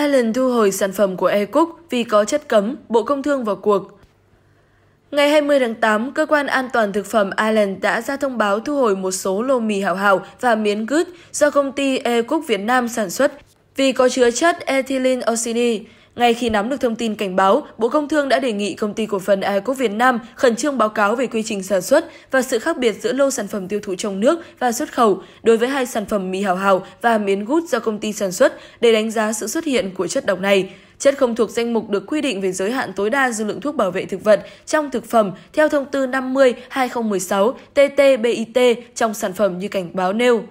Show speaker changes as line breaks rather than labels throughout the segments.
Ireland thu hồi sản phẩm của e vì có chất cấm, Bộ Công Thương vào cuộc. Ngày 20 tháng 8, Cơ quan An toàn Thực phẩm Ireland đã ra thông báo thu hồi một số lô mì hảo hảo và miến gút do công ty e Việt Nam sản xuất vì có chứa chất ethylene oxide. Ngay khi nắm được thông tin cảnh báo, Bộ Công Thương đã đề nghị công ty cổ phần Aecoc Việt Nam khẩn trương báo cáo về quy trình sản xuất và sự khác biệt giữa lô sản phẩm tiêu thụ trong nước và xuất khẩu đối với hai sản phẩm mì hào hào và miến gút do công ty sản xuất để đánh giá sự xuất hiện của chất độc này. Chất không thuộc danh mục được quy định về giới hạn tối đa dư lượng thuốc bảo vệ thực vật trong thực phẩm theo thông tư 50-2016 TT-BIT trong sản phẩm như cảnh báo nêu.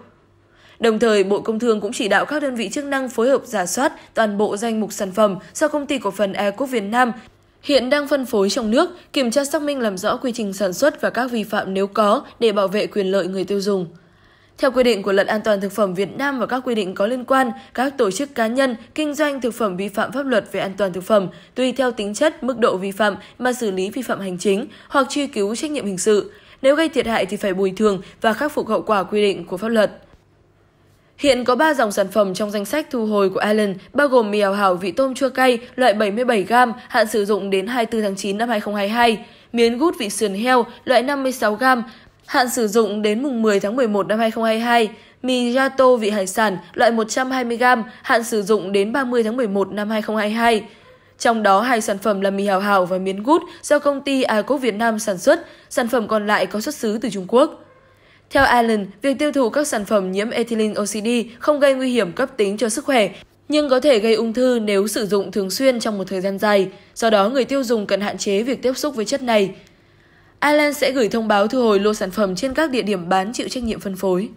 Đồng thời, Bộ Công Thương cũng chỉ đạo các đơn vị chức năng phối hợp giả soát toàn bộ danh mục sản phẩm do công ty cổ phần Aircook Việt Nam hiện đang phân phối trong nước, kiểm tra xác minh làm rõ quy trình sản xuất và các vi phạm nếu có để bảo vệ quyền lợi người tiêu dùng. Theo quy định của Luật An toàn thực phẩm Việt Nam và các quy định có liên quan, các tổ chức cá nhân kinh doanh thực phẩm vi phạm pháp luật về an toàn thực phẩm tùy theo tính chất, mức độ vi phạm mà xử lý vi phạm hành chính hoặc truy cứu trách nhiệm hình sự. Nếu gây thiệt hại thì phải bồi thường và khắc phục hậu quả quy định của pháp luật. Hiện có 3 dòng sản phẩm trong danh sách thu hồi của Allen, bao gồm mì hào hảo vị tôm chua cay loại 77g, hạn sử dụng đến 24 tháng 9 năm 2022, miến gút vị sườn heo loại 56g, hạn sử dụng đến mùng 10 tháng 11 năm 2022, mì gato vị hải sản loại 120g, hạn sử dụng đến 30 tháng 11 năm 2022. Trong đó hai sản phẩm là mì hào hào và miến gút do công ty Agoc Việt Nam sản xuất, sản phẩm còn lại có xuất xứ từ Trung Quốc. Theo Allen, việc tiêu thụ các sản phẩm nhiễm ethylene oxide không gây nguy hiểm cấp tính cho sức khỏe, nhưng có thể gây ung thư nếu sử dụng thường xuyên trong một thời gian dài. Do đó, người tiêu dùng cần hạn chế việc tiếp xúc với chất này. Allen sẽ gửi thông báo thu hồi lô sản phẩm trên các địa điểm bán chịu trách nhiệm phân phối.